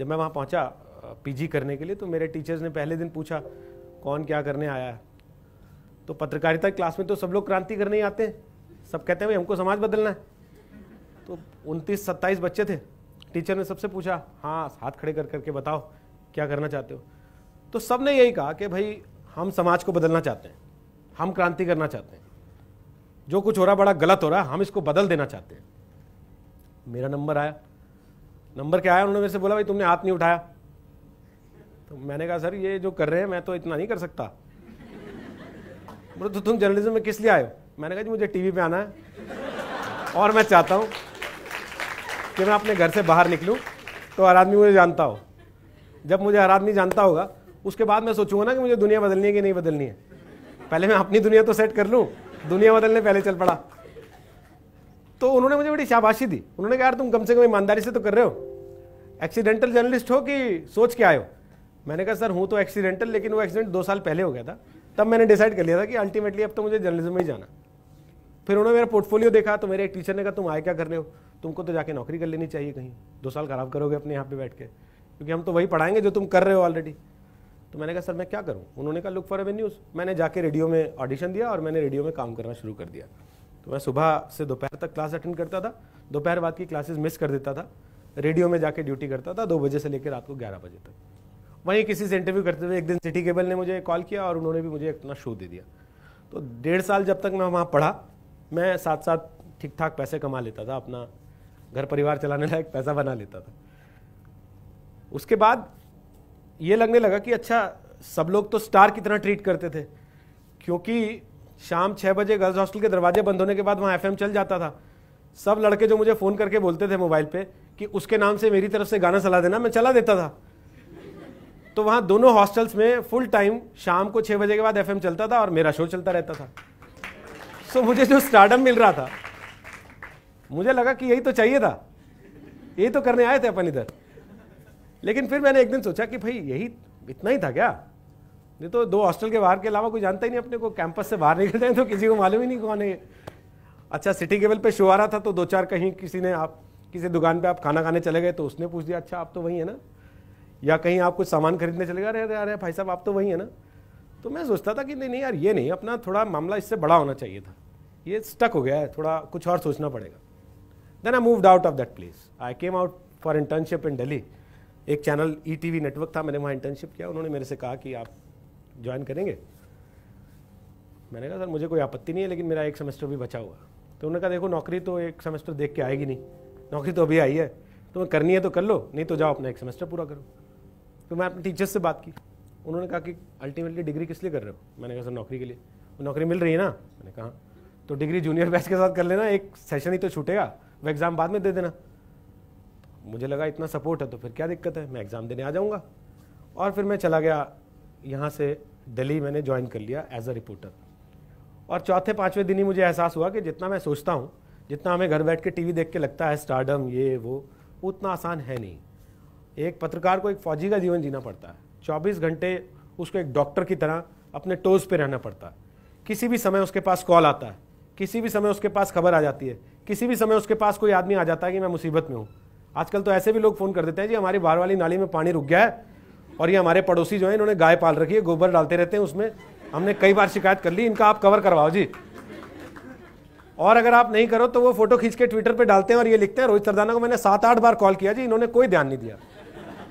जब मैं वहाँ पहुँचा पीजी करने के लिए तो मेरे टीचर्स ने पहले दिन पूछा कौन क्या करने आया है तो पत्रकारिता क्लास में तो सब लोग क्रांति करने ही आते हैं सब कहते हैं भाई हमको समाज बदलना है तो उनतीस सत्ताईस बच्चे थे टीचर ने सबसे पूछा हाँ हाथ खड़े कर करके बताओ क्या करना चाहते हो तो सब ने यही कहा कि भाई हम समाज को बदलना चाहते हैं हम क्रांति करना चाहते हैं जो कुछ हो रहा बड़ा गलत हो रहा है हम इसको बदल देना चाहते हैं मेरा नंबर आया नंबर क्या आया उन्होंने मेरे से बोला भाई तुमने हाथ नहीं उठाया तो मैंने कहा सर ये जो कर रहे हैं मैं तो इतना नहीं कर सकता बोले तो तुम जर्नलिज्म में किस लिए आए हो मैंने कहा जी मुझे टीवी पे आना है और मैं चाहता हूँ कि मैं अपने घर से बाहर निकलूँ तो हर आदमी मुझे जानता हो जब मुझे हर आदमी जानता होगा उसके बाद मैं सोचूंगा ना कि मुझे दुनिया बदलनी है कि नहीं बदलनी है पहले मैं अपनी दुनिया तो सेट कर लूँ दुनिया बदलने पहले चल पड़ा तो उन्होंने मुझे बड़ी शाबाशी दी उन्होंने कहा यार तुम कम से कम ईमानदारी से तो कर रहे हो एक्सीडेंटल जर्नलिस्ट हो कि सोच के आए हो मैंने कहा सर हूँ तो एक्सीडेंटल लेकिन वो एक्सीडेंट दो साल पहले हो गया था तब मैंने डिसाइड कर लिया था कि अल्टीमेटली अब तो मुझे जर्नलिज्म में ही जाना फिर उन्होंने मेरा पोर्टफोलियो देखा तो मेरे एक टीचर ने कहा तुम आए क्या कर रहे हो तुमको तो जाके नौकरी कर लेनी चाहिए कहीं दो साल खराब करोगे अपने यहाँ पे बैठ के क्योंकि हम तो वही पढ़ाएंगे जो तुम कर रहे हो ऑलरेडी तो मैंने कहा सर मैं क्या करूँ उन्होंने कहा लुक फॉर एवेन्यूज़ मैंने जाके रेडियो में ऑडिशन दिया और मैंने रेडियो में काम करना शुरू कर दिया तो मैं सुबह से दोपहर तक क्लास अटेंड करता था दोपहर बाद की क्लासेस मिस कर देता था रेडियो में जाके ड्यूटी करता था दो बजे से लेकर रात को ग्यारह बजे तक वहीं किसी से इंटरव्यू करते हुए एक दिन सिटी केबल ने मुझे कॉल किया और उन्होंने भी मुझे अपना शो दे दिया तो डेढ़ साल जब तक मैं वहाँ पढ़ा मैं साथ साथ ठीक ठाक पैसे कमा लेता था अपना घर परिवार चलाने लायक पैसा बना लेता था उसके बाद ये लगने लगा कि अच्छा सब लोग तो स्टार की तरह ट्रीट करते थे क्योंकि शाम छः बजे गर्ल्स हॉस्टल के दरवाजे बंद होने के बाद वहाँ एफ चल जाता था सब लड़के जो मुझे फ़ोन करके बोलते थे मोबाइल पे कि उसके नाम से मेरी तरफ से गाना चला देना मैं चला देता था तो वहाँ दोनों हॉस्टल्स में फुल टाइम शाम को छः बजे के बाद एफ चलता था और मेरा शो चलता रहता था सो so, मुझे जो स्टार्टअप मिल रहा था मुझे लगा कि यही तो चाहिए था यही तो करने आए थे अपन इधर लेकिन फिर मैंने एक दिन सोचा कि भाई यही इतना ही था क्या नहीं तो दो हॉस्टल के बाहर के अलावा कोई जानता ही नहीं अपने को कैंपस से बाहर निकलते हैं तो किसी को मालूम ही नहीं कौन है अच्छा सिटी केवल पे शो आ रहा था तो दो चार कहीं किसी ने आप किसी दुकान पे आप खाना खाने चले गए तो उसने पूछ दिया अच्छा आप तो वहीं है ना या कहीं आप कुछ सामान खरीदने चले गए अरे अरे अरे भाई साहब आप तो वहीं है ना तो मैं सोचता था कि नहीं नहीं यार ये नहीं अपना थोड़ा मामला इससे बड़ा होना चाहिए था ये स्टक हो गया है थोड़ा कुछ और सोचना पड़ेगा then I moved out of that place I came out for internship in Delhi एक चैनल ई नेटवर्क था मैंने वहाँ इंटर्नशिप किया उन्होंने मेरे से कहा कि आप ज्वाइन करेंगे मैंने कहा सर मुझे कोई आपत्ति नहीं है लेकिन मेरा एक सेमेस्टर भी बचा हुआ तो उन्होंने कहा देखो नौकरी तो एक सेमेस्टर देख के आएगी नहीं नौकरी तो अभी आई है तुम्हें तो करनी है तो कर लो नहीं तो जाओ अपना एक सेमेस्टर पूरा करो तो मैं अपने टीचर्स से बात की उन्होंने कहा कि अल्टीमेटली डिग्री किस लिए कर रहे हो मैंने कहा सर नौकरी के लिए नौकरी मिल रही है ना मैंने कहा हाँ। तो डिग्री जूनियर बैच के साथ कर लेना एक सेशन ही तो छूटेगा वो एग्ज़ाम बाद में दे देना मुझे लगा इतना सपोर्ट है तो फिर क्या दिक्कत है मैं एग्ज़ाम देने आ जाऊँगा और फिर मैं चला गया यहाँ से दिल्ली मैंने ज्वाइन कर लिया एज अ रिपोर्टर और चौथे पाँचवें दिन ही मुझे एहसास हुआ कि जितना मैं सोचता हूँ जितना हमें घर बैठ के टीवी देख के लगता है स्टार्डम ये वो उतना आसान है नहीं एक पत्रकार को एक फौजी का जीवन जीना पड़ता है 24 घंटे उसको एक डॉक्टर की तरह अपने टोज पे रहना पड़ता है किसी भी समय उसके पास कॉल आता है किसी भी समय उसके पास खबर आ जाती है किसी भी समय उसके पास कोई आदमी आ जाता है कि मैं मुसीबत में हूँ आजकल तो ऐसे भी लोग फ़ोन कर देते हैं जी हमारी बार वाली नाली में पानी रुक गया है और ये हमारे पड़ोसी जो है इन्होंने गाय पाल रखी है गोबर डालते रहते हैं उसमें हमने कई बार शिकायत कर ली इनका आप कवर करवाओ जी और अगर आप नहीं करो तो वो फोटो खींच के ट्विटर पे डालते हैं और ये लिखते हैं रोहित सरदाना को मैंने सात आठ बार कॉल किया जी इन्होंने कोई ध्यान नहीं दिया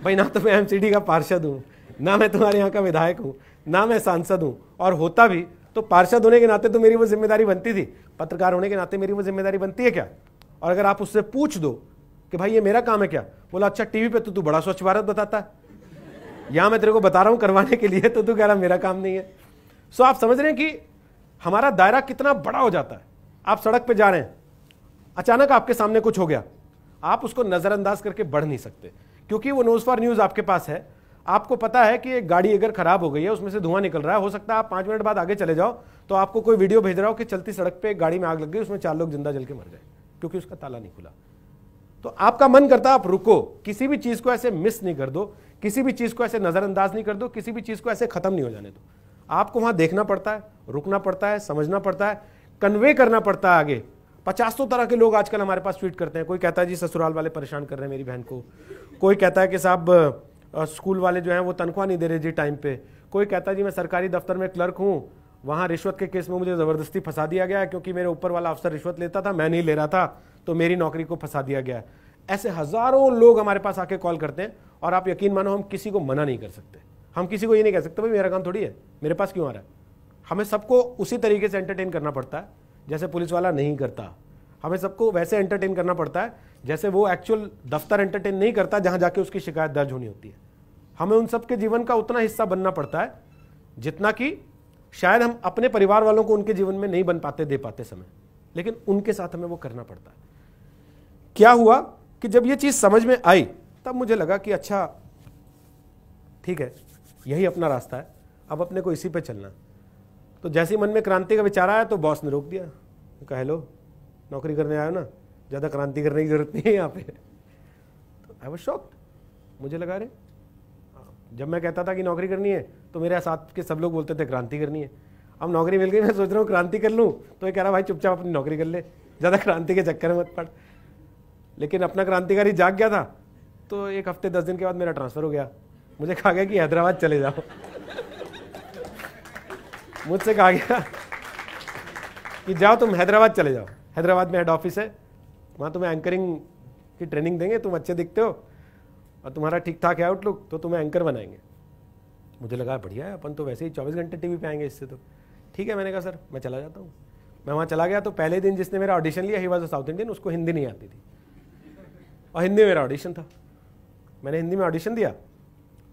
भाई ना तो मैं एमसीडी का पार्षद हूँ ना मैं तुम्हारे यहाँ का विधायक हूँ ना मैं सांसद हूँ और होता भी तो पार्षद होने के नाते तो मेरी वो जिम्मेदारी बनती थी पत्रकार होने के नाते मेरी वो जिम्मेदारी बनती है क्या और अगर आप उससे पूछ दो कि भाई ये मेरा काम है क्या बोला अच्छा टीवी पे तो तू बड़ा स्वच्छ भारत बताता है यहां मैं तेरे को बता रहा हूं करवाने के लिए तो तू कह रहा मेरा काम नहीं है सो आप समझ रहे हैं कि हमारा दायरा कितना बड़ा हो जाता है आप सड़क पर जा रहे हैं अचानक आपके सामने कुछ हो गया आप उसको नजरअंदाज करके बढ़ नहीं सकते क्योंकि वो न्यूज फॉर न्यूज आपके पास है आपको पता है कि एक गाड़ी अगर खराब हो गई है उसमें से धुआं निकल रहा है हो सकता है आप पांच मिनट बाद आगे चले जाओ तो आपको कोई वीडियो भेज रहा हो कि चलती सड़क पे एक गाड़ी में आग लग गई उसमें चार लोग जिंदा जल के मर गए क्योंकि उसका ताला नहीं खुला तो आपका मन करता आप रुको किसी भी चीज को ऐसे मिस नहीं कर दो किसी भी चीज़ को ऐसे नज़रअंदाज नहीं कर दो किसी भी चीज़ को ऐसे ख़त्म नहीं हो जाने दो आपको वहाँ देखना पड़ता है रुकना पड़ता है समझना पड़ता है कन्वे करना पड़ता है आगे पचासों तरह के लोग आजकल हमारे पास ट्वीट करते हैं कोई कहता है जी ससुराल वाले परेशान कर रहे हैं मेरी बहन को कोई कहता है कि साहब स्कूल वाले जो हैं वो तनख्वाह नहीं दे रहे जी टाइम पे कोई कहता है जी मैं सरकारी दफ्तर में क्लर्क हूँ वहाँ रिश्वत के केस में मुझे ज़बरदस्ती फंसा दिया गया क्योंकि मेरे ऊपर वाला अफसर रिश्वत लेता था मैं नहीं ले रहा था तो मेरी नौकरी को फंसा दिया गया ऐसे हजारों लोग हमारे पास आके कॉल करते हैं और आप यकीन मानो हम किसी को मना नहीं कर सकते हम किसी को ये नहीं कह सकते भाई मेरा काम थोड़ी है मेरे पास क्यों आ रहा है हमें सबको उसी तरीके से एंटरटेन करना पड़ता है जैसे पुलिस वाला नहीं करता हमें सबको वैसे एंटरटेन करना पड़ता है जैसे वो एक्चुअल दफ्तर एंटरटेन नहीं करता जहाँ जाके उसकी शिकायत दर्ज होनी होती है हमें उन सबके जीवन का उतना हिस्सा बनना पड़ता है जितना कि शायद हम अपने परिवार वालों को उनके जीवन में नहीं बन पाते दे पाते समय लेकिन उनके साथ हमें वो करना पड़ता है क्या हुआ कि जब ये चीज़ समझ में आई तब मुझे लगा कि अच्छा ठीक है यही अपना रास्ता है अब अपने को इसी पे चलना तो जैसे ही मन में क्रांति का विचार आया तो बॉस ने रोक दिया कह हेलो नौकरी करने आयो ना ज़्यादा क्रांति करने की जरूरत नहीं है यहाँ पे तो आई वॉज शॉक्ड मुझे लगा अरे जब मैं कहता था कि नौकरी करनी है तो मेरे साथ के सब लोग बोलते थे क्रांति करनी है अब नौकरी मिल गई मैं सोच रहा हूँ क्रांति कर लूँ तो ये कह रहा भाई चुपचाप अपनी नौकरी कर ले ज़्यादा क्रांति के चक्कर में मत पड़ लेकिन अपना क्रांतिकारी जाग गया था तो एक हफ्ते दस दिन के बाद मेरा ट्रांसफ़र हो गया मुझे कहा गया कि हैदराबाद चले जाओ मुझसे कहा गया कि जाओ तुम हैदराबाद चले जाओ हैदराबाद में हेड ऑफिस है वहाँ तुम्हें एंकरिंग की ट्रेनिंग देंगे तुम अच्छे दिखते हो और तुम्हारा ठीक ठाक है आउटलुक तो तुम्हें एंकर बनाएंगे मुझे लगा बढ़िया है अपन तो वैसे ही चौबीस घंटे टीवी पे आएंगे इससे तो ठीक है मैंने कहा सर मैं चला जाता हूँ मैं वहाँ चला गया तो पहले दिन जिसने मेरा ऑडिशन लिया ही वॉज साउथ इंडियन उसको हिंदी नहीं आती थी और हिंदी मेरा ऑडिशन था मैंने हिंदी में ऑडिशन दिया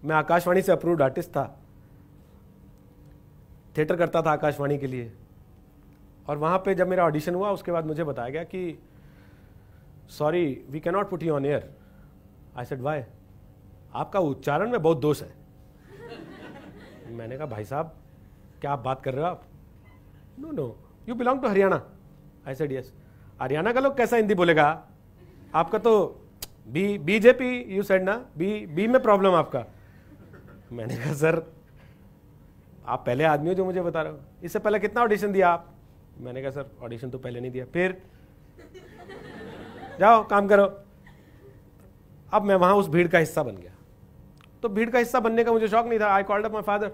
मैं आकाशवाणी से अप्रूव्ड आर्टिस्ट था थिएटर करता था आकाशवाणी के लिए और वहाँ पे जब मेरा ऑडिशन हुआ उसके बाद मुझे बताया गया कि sorry we can not put you on air I said why आपका उच्चारण में बहुत दोष है मैंने कहा भाई साहब क्या आप बात कर रहे हो आप no no you belong to Haryana I said yes Haryana का लोग कैसा हिंदी बोलेगा आपका तो बी बीजेपी यू सेड ना बी बी में प्रॉब्लम आपका मैंने कहा सर आप पहले आदमी हो जो मुझे बता रहे हो इससे पहले कितना ऑडिशन दिया आप मैंने कहा सर ऑडिशन तो पहले नहीं दिया फिर जाओ काम करो अब मैं वहां उस भीड़ का हिस्सा बन गया तो भीड़ का हिस्सा बनने का मुझे शौक नहीं था I called up my father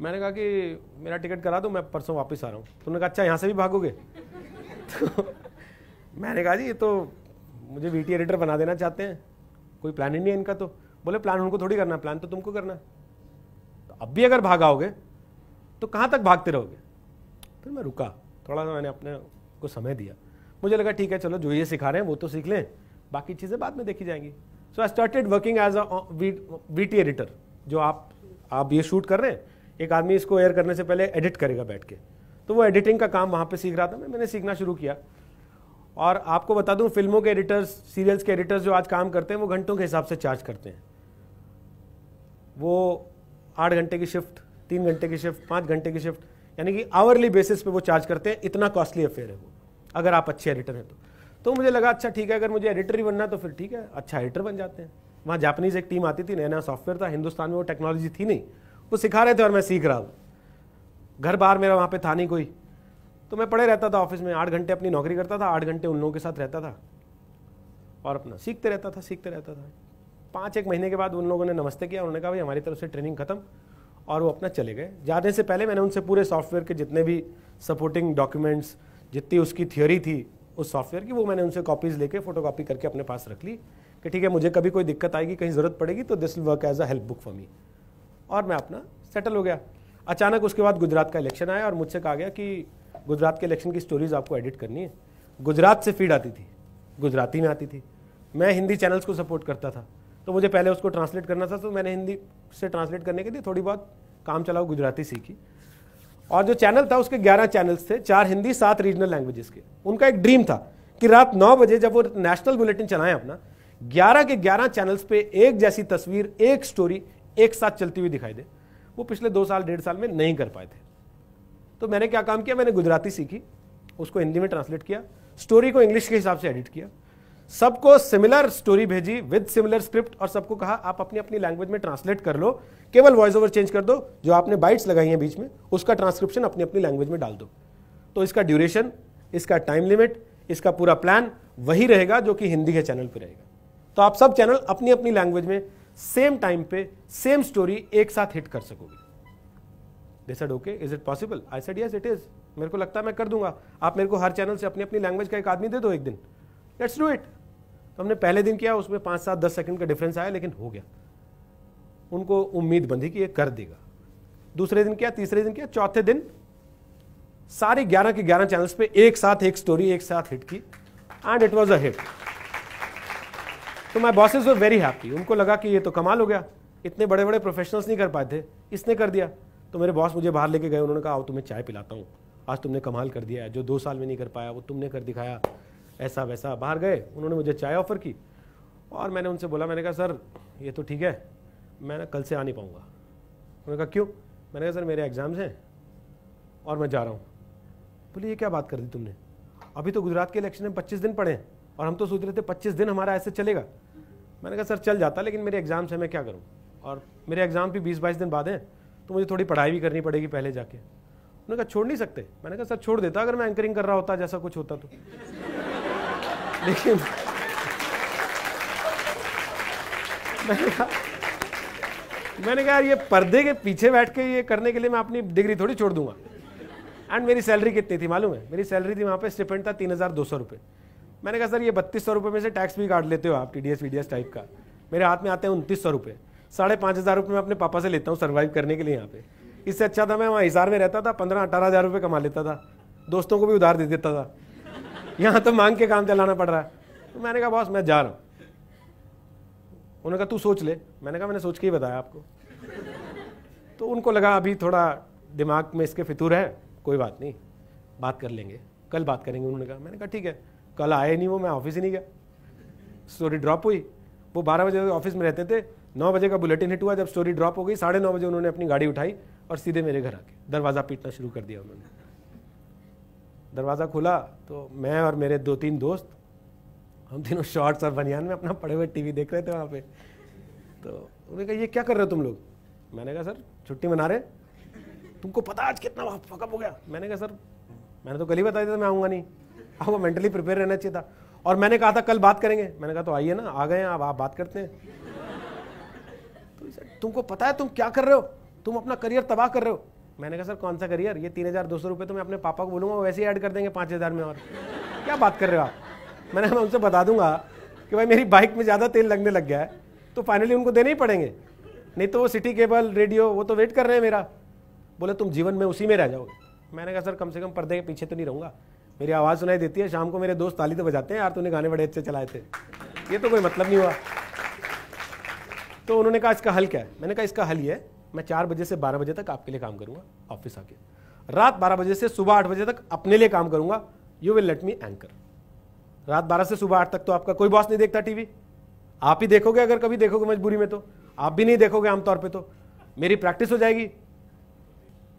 मैंने कहा कि मेरा टिकट करा दो मैं परसों वापस आ रहा हूँ तुमने कहा अच्छा यहाँ से भी भागोगे तो मैंने कहा जी ये तो मुझे वी टी एडिटर बना देना चाहते हैं कोई प्लान ही नहीं है इनका तो बोले प्लान उनको थोड़ी करना है प्लान तो तुमको करना है तो अब भी अगर भागाओगे तो कहाँ तक भागते रहोगे फिर मैं रुका थोड़ा सा मैंने अपने को समय दिया मुझे लगा ठीक है चलो जो ये सिखा रहे हैं वो तो सीख लें बाकी चीज़ें बाद में देखी जाएंगी so I started working as a V T editor जो आप आप ये शूट कर रहे हैं एक आदमी इसको एयर करने से पहले एडिट करेगा बैठ के तो वो एडिटिंग का काम वहाँ पे सीख रहा था मैं मैंने सीखना शुरू किया और आपको बता दूं फिल्मों के एडिटर्स सीरियल्स के एडिटर्स जो आज काम करते हैं वो घंटों के हिसाब से चार्ज करते हैं वो आठ घंटे की शिफ्ट तीन घंटे की शिफ्ट पाँच घंटे की शिफ्ट यानी कि आवरली बेसिस पे वो चार्ज करते हैं इतना कॉस्टली अफेयर है वो अगर आप अच्छे एडिटर हैं तो तो मुझे लगा अच्छा ठीक है अगर मुझे एडिटर ही बनना तो फिर ठीक है अच्छा एडिटर बन जाते हैं वहाँ जापानीज़ एक टीम आती थी नया नया सॉफ्टवेयर था हिंदुस्तान में वो टेक्नोलॉजी थी नहीं वो सिखा रहे थे और मैं सीख रहा हूँ घर बार मेरा वहाँ पर था नहीं कोई तो मैं पढ़े रहता था ऑफिस में आठ घंटे अपनी नौकरी करता था आठ घंटे उन लोगों के साथ रहता था और अपना सीखते रहता था सीखते रहता था पाँच एक महीने के बाद उन लोगों ने नमस्ते किया उन्होंने कहा भाई हमारी तरफ से ट्रेनिंग खत्म और वो अपना चले गए जाने से पहले मैंने उनसे पूरे सॉफ्टवेयर के जितने भी सपोर्टिंग डॉक्यूमेंट्स जितनी उसकी थियोरी थी उस सॉफ्टवेयर की वो मैंने उनसे कॉपीज़ लेके फोटो कॉपी करके अपने पास रख ली कि ठीक है मुझे कभी कोई दिक्कत आएगी कहीं ज़रूरत पड़ेगी तो this will work as a help book for me और मैं अपना सेटल हो गया अचानक उसके बाद गुजरात का इलेक्शन आया और मुझसे कहा गया कि गुजरात के इलेक्शन की स्टोरीज आपको एडिट करनी है गुजरात से फीड आती थी गुजराती में आती थी मैं हिंदी चैनल्स को सपोर्ट करता था तो मुझे पहले उसको ट्रांसलेट करना था तो मैंने हिंदी से ट्रांसलेट करने के लिए थोड़ी बहुत काम चलाओ गुजराती सीखी और जो चैनल था उसके ग्यारह चैनल्स थे चार हिंदी सात रीजनल लैंग्वेजेस के उनका एक ड्रीम था कि रात नौ बजे जब वो नेशनल बुलेटिन चलाएं अपना ग्यारह के ग्यारह चैनल्स पे एक जैसी तस्वीर एक स्टोरी एक साथ चलती हुई दिखाई दे वो पिछले दो साल डेढ़ साल में नहीं कर पाए थे तो मैंने क्या काम किया मैंने गुजराती सीखी उसको हिंदी में ट्रांसलेट किया स्टोरी को इंग्लिश के हिसाब से एडिट किया सबको सिमिलर स्टोरी भेजी विद सिमिलर स्क्रिप्ट और सबको कहा आप अपनी अपनी लैंग्वेज में ट्रांसलेट कर लो केवल वॉइस ओवर चेंज कर दो जो आपने बाइट्स लगाई हैं बीच में उसका ट्रांसक्रिप्शन अपनी अपनी लैंग्वेज में डाल दो तो इसका ड्यूरेशन इसका टाइम लिमिट इसका पूरा प्लान वही रहेगा जो कि हिंदी के चैनल पर रहेगा तो आप सब चैनल अपनी अपनी लैंग्वेज में सेम टाइम पे सेम स्टोरी एक साथ हिट कर सकोगे they said okay is it possible I said yes it is मेरे को लगता है मैं कर दूंगा आप मेरे को हर चैनल से अपनी अपनी लैंग्वेज का एक आदमी दे दो एक दिन लेट्स डू इट तो हमने पहले दिन किया उसमें पाँच सात दस सेकंड का डिफरेंस आया लेकिन हो गया उनको उम्मीद बंधी कि ये कर देगा दूसरे दिन किया तीसरे दिन किया चौथे दिन सारे ग्यारह के ग्यारह चैनल्स पे एक साथ एक स्टोरी एक साथ हिट की and it was a hit तो माई बॉसेज वेरी हैप्पी उनको लगा कि ये तो कमाल हो गया इतने बड़े बड़े प्रोफेशनल्स नहीं कर पाए थे इसने कर दिया तो मेरे बॉस मुझे बाहर लेके गए उन्होंने कहा आओ तुम्हें चाय पिलाता हूँ आज तुमने कमाल कर दिया है जो दो साल में नहीं कर पाया वो तुमने कर दिखाया ऐसा वैसा बाहर गए उन्होंने मुझे चाय ऑफ़र की और मैंने उनसे बोला मैंने कहा सर ये तो ठीक है मैं ना कल से आ नहीं पाऊँगा उन्होंने कहा क्यों मैंने कहा सर मेरे एग्ज़ाम्स हैं और मैं जा रहा हूँ बोले ये क्या बात कर दी तुमने अभी तो गुजरात के इलेक्शन में पच्चीस दिन पड़े और हम तो सोच रहे थे पच्चीस दिन हमारा ऐसे चलेगा मैंने कहा सर चल जाता लेकिन मेरे एग्ज़ाम्स हैं मैं क्या करूँ और मेरे एग्ज़ाम भी बीस बाईस दिन बाद हैं तो मुझे थोड़ी पढ़ाई भी करनी पड़ेगी पहले जाके उन्होंने कहा छोड़ नहीं सकते मैंने कहा सर छोड़ देता अगर मैं एंकरिंग कर रहा होता जैसा कुछ होता तो लेकिन मैंने कहा मैंने कहा यार ये पर्दे के पीछे बैठ के ये करने के लिए मैं अपनी डिग्री थोड़ी छोड़ दूंगा एंड मेरी सैलरी कितनी थी मालूम है मेरी सैलरी थी वहाँ पे स्टिपेंड था तीन हज़ार दो सौ रुपये मैंने कहा सर ये बत्तीस सौ रुपये में से टैक्स भी काट लेते हो आप T D S V D S type का मेरे हाथ में आते हैं उनतीस सौ रुपये साढ़े पाँच हज़ार रुपये मैं अपने पापा से लेता हूँ सर्वाइव करने के लिए यहाँ पे इससे अच्छा था मैं वहाँ हिसार में रहता था पंद्रह अठारह हज़ार रुपये कमा लेता था दोस्तों को भी उधार दे देता था यहाँ तो मांग के काम चलाना पड़ रहा है तो मैंने कहा बॉस मैं जा रहा हूँ उन्होंने कहा तू सोच ले मैंने कहा मैंने सोच के ही बताया आपको तो उनको लगा अभी थोड़ा दिमाग में इसके फितूर है कोई बात नहीं बात कर लेंगे कल बात करेंगे उन्होंने कहा मैंने कहा ठीक है कल आए नहीं वो मैं ऑफिस ही नहीं गया स्टोरी ड्रॉप हुई वो बारह बजे ऑफिस में रहते थे नौ बजे का बुलेटिन हिट हुआ जब स्टोरी ड्रॉप हो गई साढ़े नौ बजे उन्होंने अपनी गाड़ी उठाई और सीधे मेरे घर आके दरवाज़ा पीटना शुरू कर दिया उन्होंने दरवाज़ा खुला तो मैं और मेरे दो तीन दोस्त हम तीनों शॉर्ट्स और बनियान में अपना पड़े हुए टीवी देख रहे थे वहाँ पे तो उन्होंने कहा ये क्या कर रहे हो तुम लोग मैंने कहा सर छुट्टी मना रहे तुमको पता आज कितना फकअप हो गया मैंने कहा सर मैंने तो कल ही बताया था मैं आऊँगा नहीं आपको मेंटली प्रिपेयर रहना चाहिए था और मैंने कहा था कल बात करेंगे मैंने कहा तो आइए ना आ गए हैं आप आप बात करते हैं तुमको पता है तुम क्या कर रहे हो तुम अपना करियर तबाह कर रहे हो मैंने कहा सर कौन सा करियर ये तीन हज़ार दो सौ रुपये तो मैं अपने पापा को बोलूँगा वैसे ही ऐड कर देंगे पाँच हज़ार में और क्या बात कर रहे हो आप मैंने मैं उनसे बता दूंगा कि भाई मेरी बाइक में ज़्यादा तेल लगने लग गया है तो फाइनली उनको देने ही पड़ेंगे नहीं तो वो सिटी केबल रेडियो वो तो वेट कर रहे हैं मेरा बोले तुम जीवन में उसी में रह जाओगे मैंने कहा सर कम से कम पर्दे के पीछे तो नहीं रहूँगा मेरी आवाज़ सुनाई देती है शाम को मेरे दोस्त ताली तो बजाते हैं यार तूने गाने बड़े अच्छे चलाए थे ये तो कोई मतलब नहीं हुआ तो उन्होंने कहा इसका हल क्या है मैंने कहा इसका हल ये है मैं चार बजे से बारह बजे तक आपके लिए काम करूंगा ऑफिस आके रात बारह बजे से सुबह आठ बजे तक अपने लिए काम करूंगा you will let me anchor रात बारह से सुबह आठ तक तो आपका कोई बॉस नहीं देखता टीवी आप ही देखोगे अगर कभी देखोगे मजबूरी में तो आप भी नहीं देखोगे आमतौर पर तो मेरी प्रैक्टिस हो जाएगी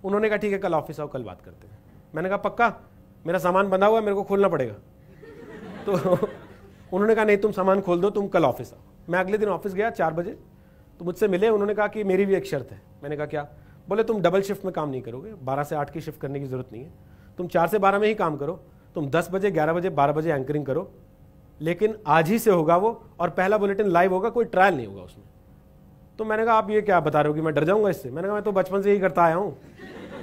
उन्होंने कहा ठीक है कल ऑफिस आओ कल बात करते हैं मैंने कहा पक्का मेरा सामान बंधा हुआ है मेरे को खोलना पड़ेगा तो उन्होंने कहा नहीं तुम सामान खोल दो तुम कल ऑफिस आओ मैं अगले दिन ऑफिस गया चार बजे तो मुझसे मिले उन्होंने कहा कि मेरी भी एक शर्त है मैंने कहा क्या बोले तुम डबल शिफ्ट में काम नहीं करोगे बारह से आठ की शिफ्ट करने की ज़रूरत नहीं है तुम चार से बारह में ही काम करो तुम दस बजे ग्यारह बजे बारह बजे एंकरिंग करो लेकिन आज ही से होगा वो और पहला बुलेटिन लाइव होगा कोई ट्रायल नहीं होगा उसमें तो मैंने कहा आप ये क्या बता रहे हो कि मैं डर जाऊंगा इससे मैंने कहा मैं तो बचपन से ही करता आया हूँ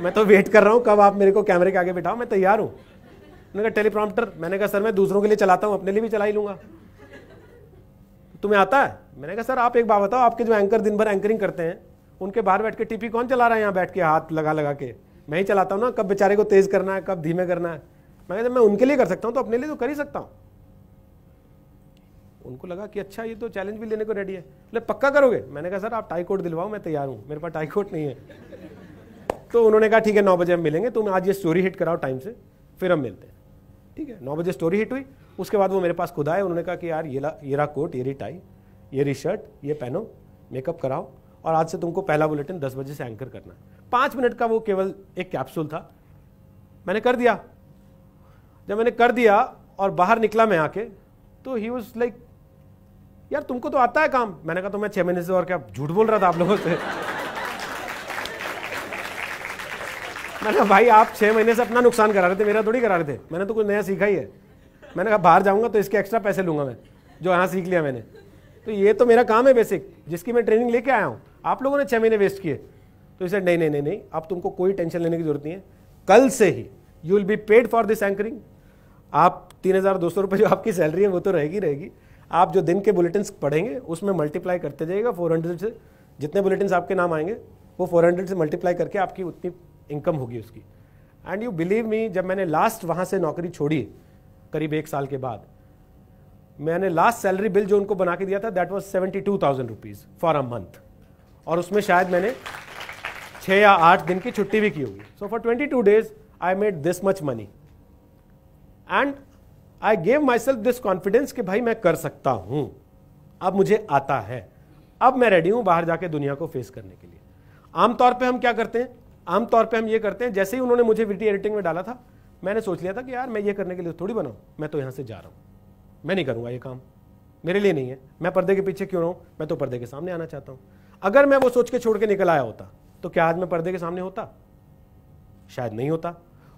मैं तो वेट कर रहा हूँ कब आप मेरे को कैमरे के आगे बैठाओ मैं तैयार हूँ मैंने कहा टेलीप्रॉम्प्टर मैंने कहा सर मैं दूसरों के लिए चलाता हूँ अपने लिए भी चला ही लूँगा तुम्हें आता है मैंने कहा सर आप एक बात बताओ आपके जो एंकर दिन भर एंकरिंग करते हैं उनके बाहर बैठ के टीपी कौन चला रहा है यहाँ बैठ के हाथ लगा लगा के मैं ही चलाता हूँ ना कब बेचारे को तेज करना है कब धीमे करना है मैं मैं उनके लिए कर सकता हूँ तो अपने लिए तो कर ही सकता हूँ उनको लगा कि अच्छा ये तो चैलेंज भी लेने को रेडी है बोले पक्का करोगे मैंने कहा सर आप टाई कोट दिलवाओ मैं तैयार हूँ मेरे पास टाई कोट नहीं है तो उन्होंने कहा ठीक है नौ बजे हम मिलेंगे तुम आज ये स्टोरी हिट कराओ टाइम से फिर हम मिलते हैं ठीक है नौ बजे स्टोरी हिट हुई उसके बाद वो मेरे पास खुद आए उन्होंने कहा कि यार ये ला ये रहा कोट ये रही टाई ये रही शर्ट ये पहनो मेकअप कराओ और आज से तुमको पहला बुलेटिन दस बजे से एंकर करना पाँच मिनट का वो केवल एक कैप्सूल था मैंने कर दिया जब मैंने कर दिया और बाहर निकला मैं आके तो ही वॉज लाइक यार तुमको तो आता है काम मैंने कहा तो मैं छः महीने से और क्या झूठ बोल रहा था आप लोगों से मैंने कहा भाई आप छः महीने से अपना नुकसान करा रहे थे मेरा थोड़ी करा रहे थे मैंने तो कुछ नया सीखा ही है मैंने कहा बाहर जाऊँगा तो इसके एक्स्ट्रा पैसे लूँगा मैं जो यहाँ सीख लिया मैंने तो ये तो मेरा काम है बेसिक जिसकी मैं ट्रेनिंग लेके आया हूँ आप लोगों ने छः महीने वेस्ट किए तो इसे नहीं नहीं नहीं नहीं अब तुमको कोई टेंशन लेने की जरूरत नहीं है कल से ही you will be paid for this anchoring आप तीन हज़ार दो सौ रुपये जो आपकी सैलरी है वो तो रहेगी रहेगी आप जो दिन के बुलेटिन पढ़ेंगे उसमें मल्टीप्लाई करते जाएगा फोर हंड्रेड से जितने बुलेटिन आपके नाम आएंगे वो फोर हंड्रेड से मल्टीप्लाई करके आपकी उतनी इनकम होगी उसकी एंड यू बिलीव मी जब मैंने लास्ट वहाँ से नौकरी छोड़ी करीब एक साल के बाद मैंने लास्ट सैलरी बिल जो उनको बना के दिया था that was seventy two thousand rupees for a month और उसमें शायद मैंने छः या आठ दिन की छुट्टी भी की होगी so for twenty two days I made this much money and I gave myself this confidence कि भाई मैं कर सकता हूँ अब मुझे आता है अब मैं रेडी हूँ बाहर जाके दुनिया को फेस करने के लिए आमतौर पे हम क्या करते हैं आमतौर पे हम ये करते हैं जैसे ही उन्होंने मुझे वीटी एडिटिंग में डाला था मैंने सोच लिया था कि यार मैं ये करने के लिए थोड़ी बनाऊँ मैं तो यहाँ से जा रहा हूँ मैं नहीं करूँगा ये काम मेरे लिए नहीं है मैं पर्दे के पीछे क्यों रहूँ मैं तो पर्दे के सामने आना चाहता हूँ अगर मैं वो सोच के छोड़ के निकल आया होता तो क्या आज मैं पर्दे के सामने होता शायद नहीं होता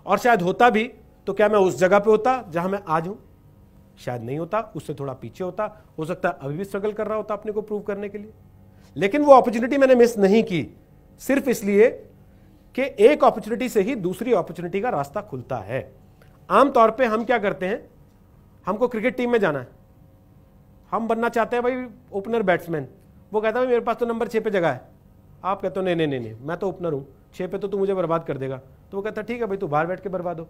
और शायद होता भी तो क्या मैं उस जगह पे होता जहां मैं आज हूं शायद नहीं होता उससे थोड़ा पीछे होता हो सकता है अभी भी स्ट्रगल कर रहा होता अपने को प्रूव करने के लिए लेकिन वो अपॉर्चुनिटी मैंने मिस नहीं की सिर्फ इसलिए कि एक अपॉर्चुनिटी से ही दूसरी अपॉर्चुनिटी का रास्ता खुलता है आमतौर पे हम क्या करते हैं हमको क्रिकेट टीम में जाना है हम बनना चाहते हैं भाई ओपनर बैट्समैन वो कहता है मेरे पास तो नंबर छः पे जगह है आप कहते हो नहीं नहीं नहीं नहीं मैं तो ओपनर हूँ छः पे तो तू मुझे बर्बाद कर देगा तो वो कहता है ठीक है भाई तू बाहर बैठ के बर्बाद हो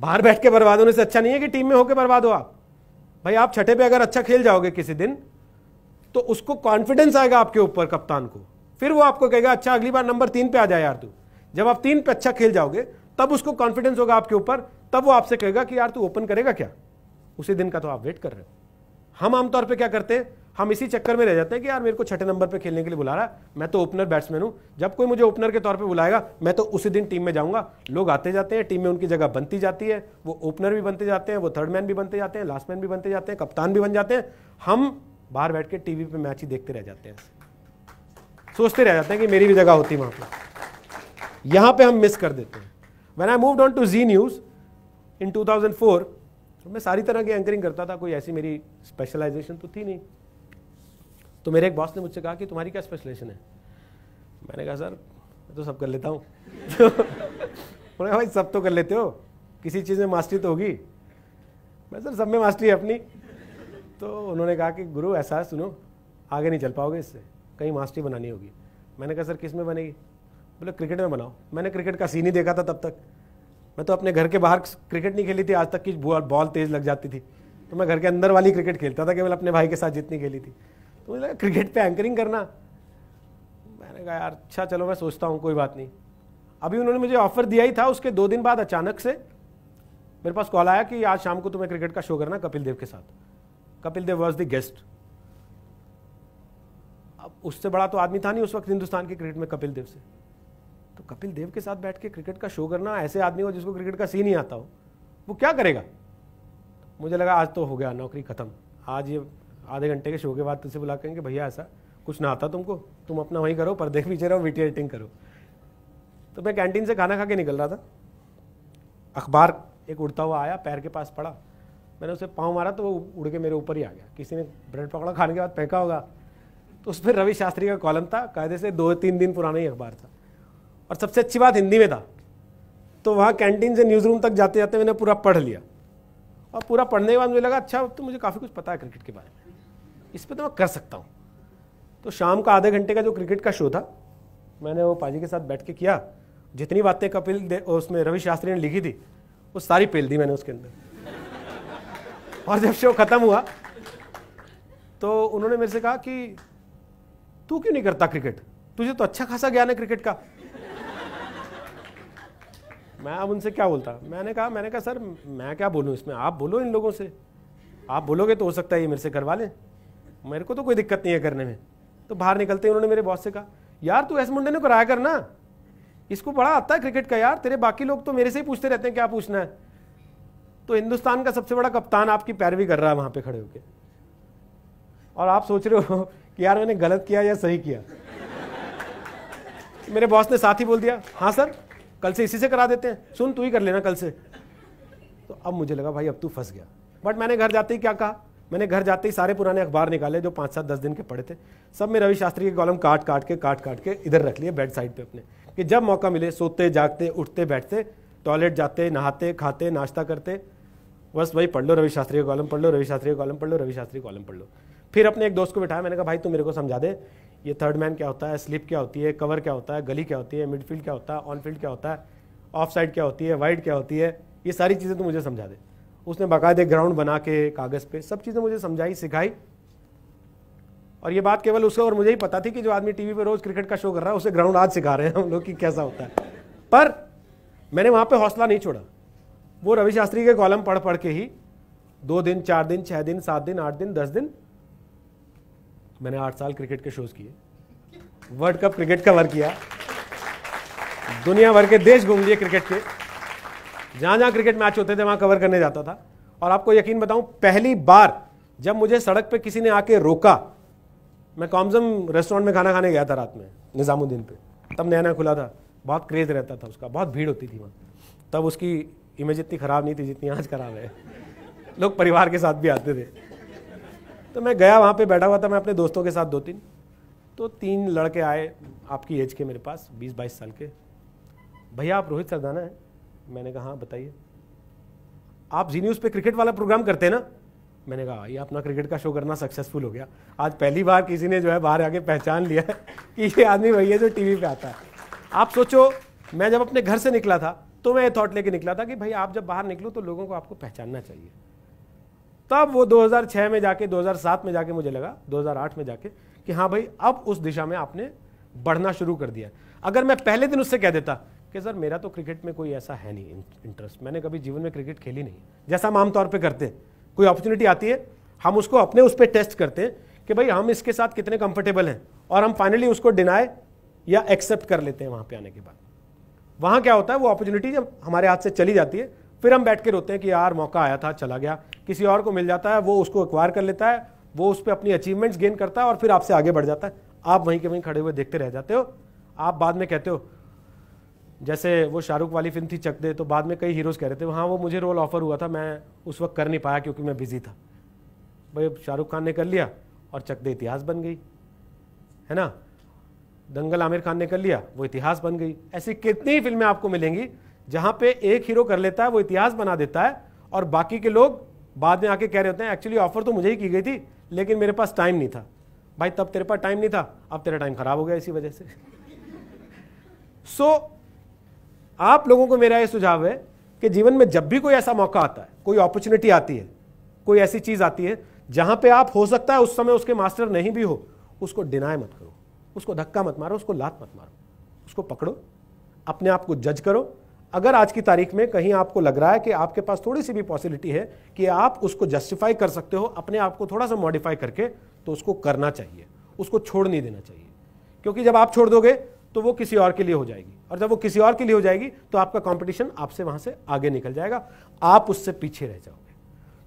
बाहर बैठ के बर्बाद होने से अच्छा नहीं है कि टीम में होकर बर्बाद हो आप भाई आप छठे पे अगर अच्छा खेल जाओगे किसी दिन तो उसको कॉन्फिडेंस आएगा आपके ऊपर कप्तान को फिर वो आपको कहेगा अच्छा अगली बार नंबर तीन पे आ जाए यार तू जब आप तीन पे अच्छा खेल जाओगे तब उसको कॉन्फिडेंस होगा आपके ऊपर तब वो आपसे कहेगा कि यार तू ओपन करेगा क्या उसी दिन का तो आप वेट कर रहे हो हम आमतौर पर क्या करते हैं हम इसी चक्कर में रह जाते हैं कि यार मेरे को छठे नंबर पे खेलने के लिए बुला रहा है मैं तो ओपनर बैट्समैन हूं जब कोई मुझे ओपनर के तौर पे बुलाएगा मैं तो उसी दिन टीम में जाऊंगा लोग आते जाते हैं टीम में उनकी जगह बनती जाती है वो ओपनर भी बनते जाते हैं वो थर्ड मैन भी बनते जाते हैं लास्ट मैन भी बनते जाते हैं कप्तान भी बन जाते हैं हम बाहर बैठ के टीवी पर मैच ही देखते रह जाते हैं सोचते रह जाते हैं कि मेरी भी जगह होती वहां पर यहां पे हम मिस कर देते हैं when I move on to Zee News in 2004 four मैं सारी तरह की एंकरिंग करता था कोई ऐसी मेरी स्पेशलाइजेशन तो थी नहीं तो मेरे एक बॉस ने मुझसे कहा कि तुम्हारी क्या स्पेशलाइजेशन है मैंने कहा सर मैं तो सब कर लेता हूँ उन्होंने कहा भाई सब तो कर लेते हो किसी चीज़ में मास्टरी तो होगी मैं सर सब में मास्टरी है अपनी तो उन्होंने कहा कि गुरु ऐसा सुनो आगे नहीं चल पाओगे इससे कहीं मास्टरी बनानी होगी मैंने कहा सर किस में बनेगी बोले क्रिकेट में बनाओ मैंने क्रिकेट का सीन ही देखा था तब तक मैं तो अपने घर के बाहर क्रिकेट नहीं खेली थी आज तक की बॉल तेज़ लग जाती थी तो मैं घर के अंदर वाली क्रिकेट खेलता था केवल अपने भाई के साथ जितनी खेली थी तो मुझे लगा क्रिकेट पे एंकरिंग करना मैंने कहा यार अच्छा चलो मैं सोचता हूँ कोई बात नहीं अभी उन्होंने मुझे ऑफर दिया ही था उसके दो दिन बाद अचानक से मेरे पास कॉल आया कि आज शाम को तुम्हें क्रिकेट का शो करना कपिल देव के साथ Kapil Dev was the guest अब उससे बड़ा तो आदमी था नहीं उस वक्त हिंदुस्तान के क्रिकेट में कपिल देव से तो कपिल देव के साथ बैठ के क्रिकेट का शो करना ऐसे आदमी हो जिसको क्रिकेट का सीन ही आता हो वो क्या करेगा मुझे लगा आज तो हो गया नौकरी ख़त्म आज ये आधे घंटे के शो के बाद तुझसे बुला कहेंगे भैया ऐसा कुछ ना आता तुमको तुम अपना वहीं करो पर देख पीछे रहो वीटी एडिटिंग करो तो मैं कैंटीन से खाना खा के निकल रहा था अखबार एक उड़ता हुआ आया पैर के पास पड़ा मैंने उसे पाँव मारा तो वो उड़ के मेरे ऊपर ही आ गया किसी ने ब्रेड पकौड़ा खाने के बाद फेंका होगा तो उस पर रवि शास्त्री का कॉलम था कायदे से दो तीन दिन पुराना ही अखबार था और सबसे अच्छी बात हिंदी में था तो वहाँ कैंटीन से न्यूज़ रूम तक जाते जाते मैंने पूरा पढ़ लिया और पूरा पढ़ने के बाद मुझे लगा अच्छा तो मुझे काफ़ी कुछ पता है क्रिकेट के बारे में इस पर तो मैं कर सकता हूँ तो शाम का आधे घंटे का जो क्रिकेट का शो था मैंने वो पाजी के साथ बैठ के किया जितनी बातें कपिल उसमें रवि शास्त्री ने लिखी थी वो सारी पेल दी मैंने उसके अंदर और जब शो ख़त्म हुआ तो उन्होंने मेरे से कहा कि तू क्यों नहीं करता क्रिकेट तुझे तो अच्छा खासा ज्ञान है क्रिकेट का मैं अब उनसे क्या बोलता मैंने कहा मैंने कहा सर मैं क्या बोलूँ इसमें आप बोलो इन लोगों से आप बोलोगे तो हो सकता है ये मेरे से करवा लें मेरे को तो कोई दिक्कत नहीं है करने में तो बाहर निकलते उन्होंने मेरे बॉस से कहा यार तू एस मुंडे ने कराया कर ना इसको बड़ा आता है क्रिकेट का यार तेरे बाकी लोग तो मेरे से ही पूछते रहते हैं क्या पूछना है तो हिंदुस्तान का सबसे बड़ा कप्तान आपकी पैरवी कर रहा है वहां पे खड़े होके और आप सोच रहे हो कि यार मैंने गलत किया या सही किया मेरे बॉस ने साथ ही बोल दिया हाँ सर कल से इसी से करा देते हैं सुन तू ही कर लेना कल से तो अब मुझे लगा भाई अब तू फंस गया बट मैंने घर जाते ही क्या कहा मैंने घर जाते ही सारे पुराने अखबार निकाले जो पाँच सात दस दिन के पड़े थे सब में रवि शास्त्री के कॉलम काट काट के काट काट के इधर रख लिए बेड साइड पे अपने कि जब मौका मिले सोते जागते उठते बैठते टॉयलेट जाते नहाते खाते नाश्ता करते बस भाई पढ़ लो रवि शास्त्री का कॉलम पढ़ लो रवि शास्त्री का कॉलम पढ़ लो रवि शास्त्री का कॉलम पढ़ लो फिर अपने एक दोस्त को बिठाया मैंने कहा भाई तू मेरे को समझा दे ये थर्ड मैन क्या होता है स्लिप क्या होती है कवर क्या होता है गली क्या होती है मिडफील्ड क्या होता है ऑन फील्ड क्या होता है ऑफ साइड क्या होती है वाइड क्या होती है ये सारी चीज़ें तो मुझे समझा दे उसने बाकायदे ग्राउंड बना के कागज़ पे सब चीज़ें मुझे समझाई सिखाई और ये बात केवल उसको और मुझे ही पता थी कि जो आदमी टीवी पे रोज़ क्रिकेट का शो कर रहा है उसे ग्राउंड आज सिखा रहे हैं हम लोग कि कैसा होता है पर मैंने वहाँ पे हौसला नहीं छोड़ा वो रवि शास्त्री के कॉलम पढ़ पढ़ के ही दो दिन चार दिन छः दिन सात दिन आठ दिन दस दिन मैंने आठ साल क्रिकेट के शोज किए वर्ल्ड कप क्रिकेट कवर किया दुनिया भर के देश घूम लिए क्रिकेट के जहाँ जहाँ क्रिकेट मैच होते थे वहाँ कवर करने जाता था और आपको यकीन बताऊँ पहली बार जब मुझे सड़क पे किसी ने आके रोका मैं कॉमजम रेस्टोरेंट में खाना खाने गया था रात में निज़ामुद्दीन पे तब नया नया खुला था बहुत क्रेज़ रहता था उसका बहुत भीड़ होती थी वहाँ तब उसकी इमेज इतनी ख़राब नहीं थी जितनी आज खराब है लोग परिवार के साथ भी आते थे तो मैं गया वहाँ पे बैठा हुआ था मैं अपने दोस्तों के साथ दो तीन तो तीन लड़के आए आपकी एज के मेरे पास बीस बाईस साल के भैया आप रोहित सरदाना है मैंने कहा हाँ बताइए आप जी न्यूज़ पे क्रिकेट वाला प्रोग्राम करते हैं ना मैंने कहा ये अपना क्रिकेट का शो करना सक्सेसफुल हो गया आज पहली बार किसी ने जो है बाहर आके पहचान लिया कि ये आदमी वही है जो टीवी पे आता है आप सोचो मैं जब अपने घर से निकला था तो मैं ये थॉट लेके निकला था कि भाई आप जब बाहर निकलो तो लोगों को आपको पहचानना चाहिए तब वो 2006 में जाके 2007 में जाके मुझे लगा 2008 में जाके कि हाँ भाई अब उस दिशा में आपने बढ़ना शुरू कर दिया अगर मैं पहले दिन उससे कह देता कि सर मेरा तो क्रिकेट में कोई ऐसा है नहीं इंटरेस्ट मैंने कभी जीवन में क्रिकेट खेली नहीं जैसा हम आमतौर पर करते हैं कोई अपॉर्चुनिटी आती है हम उसको अपने उस पर टेस्ट करते हैं कि भाई हम इसके साथ कितने कंफर्टेबल हैं और हम फाइनली उसको डिनाई या एक्सेप्ट कर लेते हैं वहाँ पे आने के बाद वहाँ क्या होता है वो अपॉर्चुनिटी जब हमारे हाथ से चली जाती है फिर हम बैठ के रोते हैं कि यार मौका आया था चला गया किसी और को मिल जाता है वो उसको एक्वायर कर लेता है वो उस पर अपनी अचीवमेंट्स गेन करता है और फिर आपसे आगे बढ़ जाता है आप वहीं के वहीं खड़े हुए देखते रह जाते हो आप बाद में कहते हो जैसे वो शाहरुख वाली फिल्म थी चक दे तो बाद में कई हीरोज़ कह रहे थे हाँ वो मुझे रोल ऑफ़र हुआ था मैं उस वक्त कर नहीं पाया क्योंकि मैं बिज़ी था भाई शाहरुख खान ने कर लिया और चक दे इतिहास बन गई है ना दंगल आमिर खान ने कर लिया वो इतिहास बन गई ऐसी कितनी फिल्में आपको मिलेंगी जहां पे एक हीरो कर लेता है वो इतिहास बना देता है और बाकी के लोग बाद में आके कह रहे होते हैं एक्चुअली ऑफर तो मुझे ही की गई थी लेकिन मेरे पास टाइम नहीं था भाई तब तेरे पास टाइम नहीं था अब तेरा टाइम खराब हो गया इसी वजह से सो so, आप लोगों को मेरा ये सुझाव है कि जीवन में जब भी कोई ऐसा मौका आता है कोई अपॉर्चुनिटी आती है कोई ऐसी चीज आती है जहां पे आप हो सकता है उस समय उसके मास्टर नहीं भी हो उसको डिनाय मत करो उसको धक्का मत मारो उसको लात मत मारो उसको पकड़ो अपने आप को जज करो अगर आज की तारीख में कहीं आपको लग रहा है कि आपके पास थोड़ी सी भी पॉसिबिलिटी है कि आप उसको जस्टिफाई कर सकते हो अपने आप को थोड़ा सा मॉडिफाई करके तो उसको करना चाहिए उसको छोड़ नहीं देना चाहिए क्योंकि जब आप छोड़ दोगे तो वो किसी और के लिए हो जाएगी और जब वो किसी और के लिए हो जाएगी तो आपका कॉम्पिटिशन आपसे वहां से आगे निकल जाएगा आप उससे पीछे रह जाओगे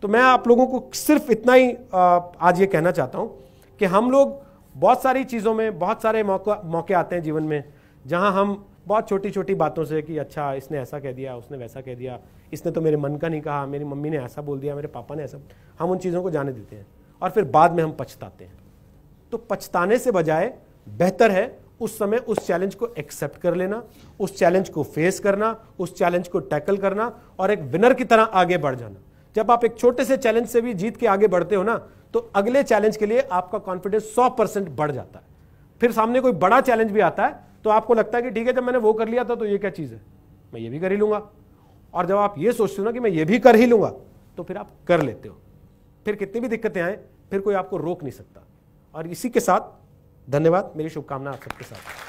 तो मैं आप लोगों को सिर्फ इतना ही आज ये कहना चाहता हूँ कि हम लोग बहुत सारी चीज़ों में बहुत सारे मौका मौके आते हैं जीवन में जहाँ हम बहुत छोटी छोटी बातों से कि अच्छा इसने ऐसा कह दिया उसने वैसा कह दिया इसने तो मेरे मन का नहीं कहा मेरी मम्मी ने ऐसा बोल दिया मेरे पापा ने ऐसा हम उन चीज़ों को जाने देते हैं और फिर बाद में हम पछताते हैं तो पछताने से बजाय बेहतर है उस समय उस चैलेंज को एक्सेप्ट कर लेना उस चैलेंज को फेस करना उस चैलेंज को टैकल करना और एक विनर की तरह आगे बढ़ जाना जब आप एक छोटे से चैलेंज से भी जीत के आगे बढ़ते हो ना तो अगले चैलेंज के लिए आपका कॉन्फिडेंस सौ परसेंट बढ़ जाता है फिर सामने कोई बड़ा चैलेंज भी आता है तो आपको लगता है कि ठीक है जब मैंने वो कर लिया था तो ये क्या चीज़ है मैं ये भी कर ही लूँगा और जब आप ये सोचते हो ना कि मैं ये भी कर ही लूँगा तो फिर आप कर लेते हो फिर कितनी भी दिक्कतें आएँ फिर कोई आपको रोक नहीं सकता और इसी के साथ धन्यवाद मेरी शुभकामना आप सबके साथ